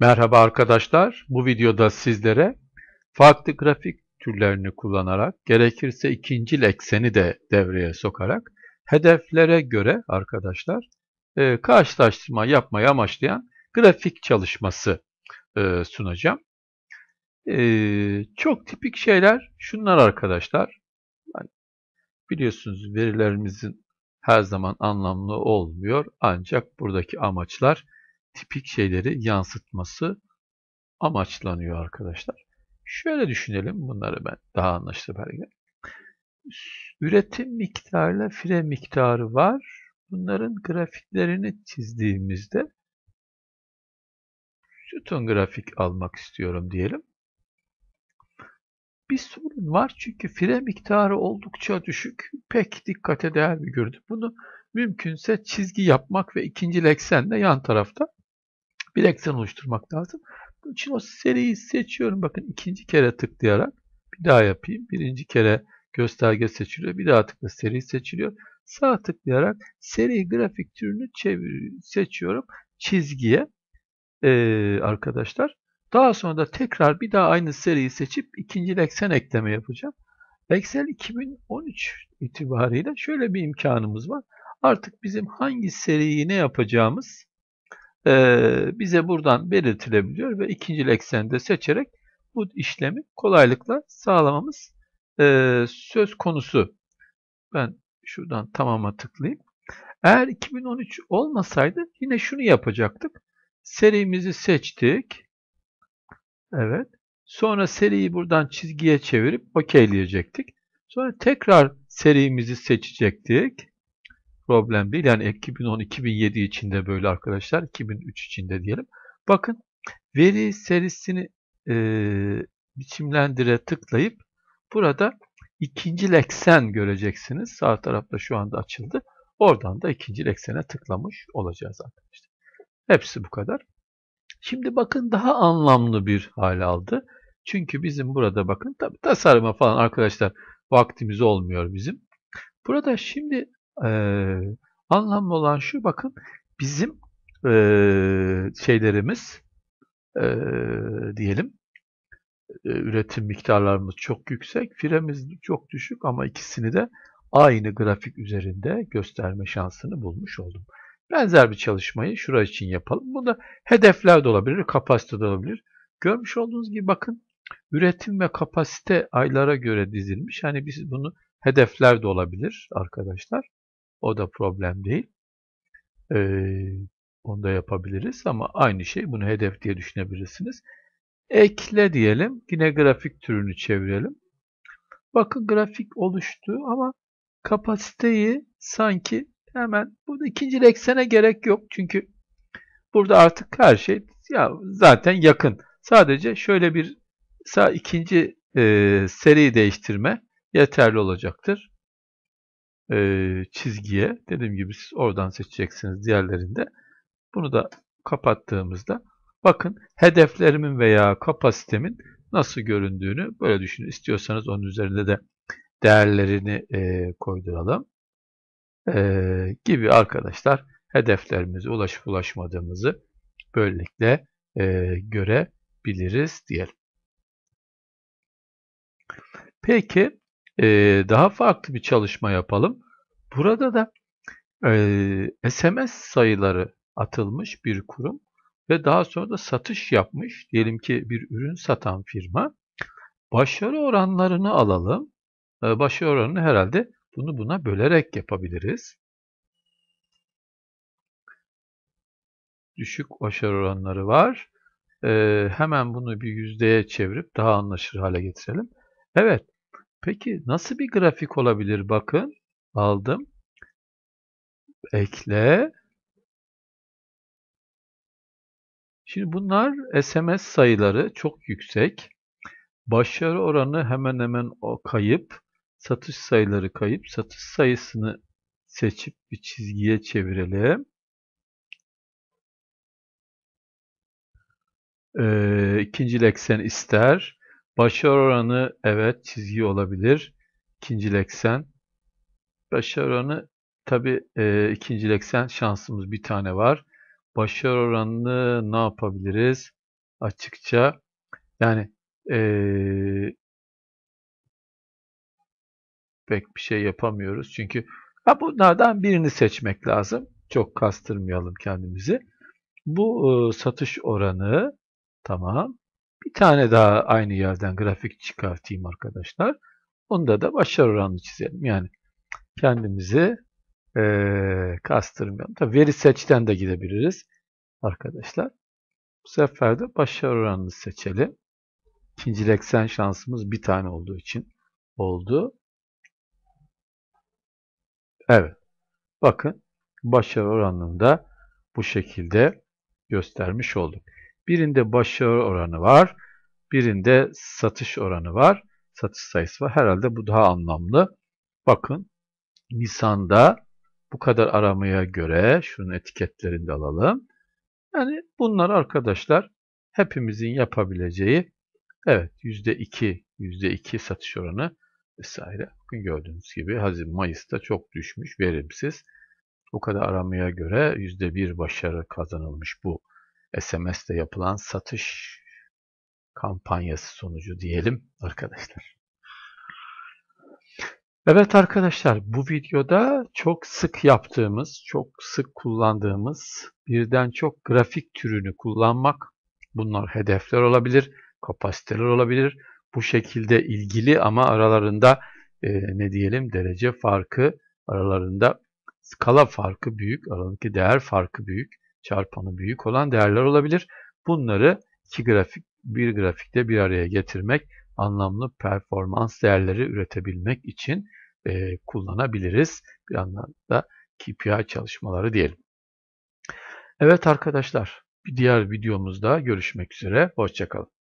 Merhaba arkadaşlar, bu videoda sizlere farklı grafik türlerini kullanarak, gerekirse ikinci ekseni de devreye sokarak, hedeflere göre arkadaşlar e, karşılaştırma yapmayı amaçlayan grafik çalışması e, sunacağım. E, çok tipik şeyler şunlar arkadaşlar. Yani biliyorsunuz verilerimizin her zaman anlamlı olmuyor ancak buradaki amaçlar tipik şeyleri yansıtması amaçlanıyor arkadaşlar. Şöyle düşünelim bunları ben daha anlaşılır belki. Üretim miktarıyla fire miktarı var. Bunların grafiklerini çizdiğimizde sütun grafik almak istiyorum diyelim. Bir sorun var çünkü fire miktarı oldukça düşük. Pek dikkate değer bir gördüm. Bunu mümkünse çizgi yapmak ve ikinci leksen yan tarafta bir eksen oluşturmak lazım. Bunun için o seriyi seçiyorum. Bakın ikinci kere tıklayarak bir daha yapayım. Birinci kere gösterge seçiliyor. Bir daha tıkla seri seçiliyor. Sağ tıklayarak seri grafik türünü çevir, seçiyorum. Çizgiye ee, arkadaşlar. Daha sonra da tekrar bir daha aynı seriyi seçip ikinci eksen ekleme yapacağım. Excel 2013 itibariyle şöyle bir imkanımız var. Artık bizim hangi seriyi ne yapacağımız ee, bize buradan belirtilebiliyor ve ikinci eksende seçerek bu işlemi kolaylıkla sağlamamız e, söz konusu. Ben şuradan tamama tıklayayım. Eğer 2013 olmasaydı yine şunu yapacaktık. Serimizi seçtik. Evet. Sonra seriyi buradan çizgiye çevirip okeyleyecektik. Sonra tekrar serimizi seçecektik problem değil. Yani 2010-2007 e, içinde böyle arkadaşlar. 2003 içinde diyelim. Bakın veri serisini e, biçimlendire tıklayıp burada ikinci eksen göreceksiniz. Sağ tarafta şu anda açıldı. Oradan da ikinci eksen'e tıklamış olacağız arkadaşlar. Hepsi bu kadar. Şimdi bakın daha anlamlı bir hal aldı. Çünkü bizim burada bakın tabi tasarıma falan arkadaşlar vaktimiz olmuyor bizim. Burada şimdi ee, anlamlı olan şu bakın bizim e, şeylerimiz e, diyelim e, üretim miktarlarımız çok yüksek, firemiz çok düşük ama ikisini de aynı grafik üzerinde gösterme şansını bulmuş oldum. Benzer bir çalışmayı şura için yapalım. Bunda hedefler de olabilir, kapasite de olabilir. Görmüş olduğunuz gibi bakın üretim ve kapasite aylara göre dizilmiş. Hani biz bunu hedefler de olabilir arkadaşlar. O da problem değil. Ee, onu da yapabiliriz ama aynı şey bunu hedef diye düşünebilirsiniz. Ekle diyelim. Yine grafik türünü çevirelim. Bakın grafik oluştu ama kapasiteyi sanki hemen burada ikinci eksene gerek yok. Çünkü burada artık her şey ya zaten yakın. Sadece şöyle bir sağ ikinci e, seri değiştirme yeterli olacaktır e, çizgiye dediğim gibi siz oradan seçeceksiniz diğerlerinde. Bunu da kapattığımızda bakın hedeflerimin veya kapasitemin nasıl göründüğünü böyle düşünün. İstiyorsanız onun üzerinde de değerlerini e, koyduralım. E, gibi arkadaşlar hedeflerimizi ulaşıp ulaşmadığımızı böylelikle e, görebiliriz diyelim. Peki e, daha farklı bir çalışma yapalım. Burada da e, SMS sayıları atılmış bir kurum ve daha sonra da satış yapmış. Diyelim ki bir ürün satan firma. Başarı oranlarını alalım. E, başarı oranını herhalde bunu buna bölerek yapabiliriz. Düşük başarı oranları var. E, hemen bunu bir yüzdeye çevirip daha anlaşılır hale getirelim. Evet. Peki nasıl bir grafik olabilir? Bakın aldım. Ekle. Şimdi bunlar SMS sayıları çok yüksek. Başarı oranı hemen hemen o kayıp. Satış sayıları kayıp. Satış sayısını seçip bir çizgiye çevirelim. Ee, ikinci eksen ister. Başarı oranı evet çizgi olabilir. İkinci leksen. Başarı oranı tabi e, ikinci leksen şansımız bir tane var. Başarı oranını ne yapabiliriz? Açıkça yani e, pek bir şey yapamıyoruz. Çünkü ha, bunlardan birini seçmek lazım. Çok kastırmayalım kendimizi. Bu e, satış oranı tamam. Bir tane daha aynı yerden grafik çıkartayım arkadaşlar. Onda da başarı oranını çizelim. Yani kendimizi e, kastırmayalım. Tabii veri seçten de gidebiliriz arkadaşlar. Bu sefer de başarı oranını seçelim. İkinci eksen şansımız bir tane olduğu için oldu. Evet. Bakın başarı oranını da bu şekilde göstermiş olduk. Birinde başarı oranı var, birinde satış oranı var, satış sayısı var. Herhalde bu daha anlamlı. Bakın Nisan'da bu kadar aramaya göre şunun etiketlerini de alalım. Yani bunlar arkadaşlar hepimizin yapabileceği evet %2, %2 satış oranı vesaire. Bugün gördüğünüz gibi Hazin Mayıs'ta çok düşmüş, verimsiz. Bu kadar aramaya göre %1 başarı kazanılmış bu SMS'te yapılan satış kampanyası sonucu diyelim arkadaşlar. Evet arkadaşlar bu videoda çok sık yaptığımız, çok sık kullandığımız birden çok grafik türünü kullanmak. Bunlar hedefler olabilir, kapasiteler olabilir. Bu şekilde ilgili ama aralarında e, ne diyelim derece farkı, aralarında skala farkı büyük, aralarındaki değer farkı büyük çarpanı büyük olan değerler olabilir. Bunları iki grafik bir grafikte bir araya getirmek, anlamlı performans değerleri üretebilmek için e, kullanabiliriz. Bir anlamda KPI çalışmaları diyelim. Evet arkadaşlar, bir diğer videomuzda görüşmek üzere. Hoşçakalın.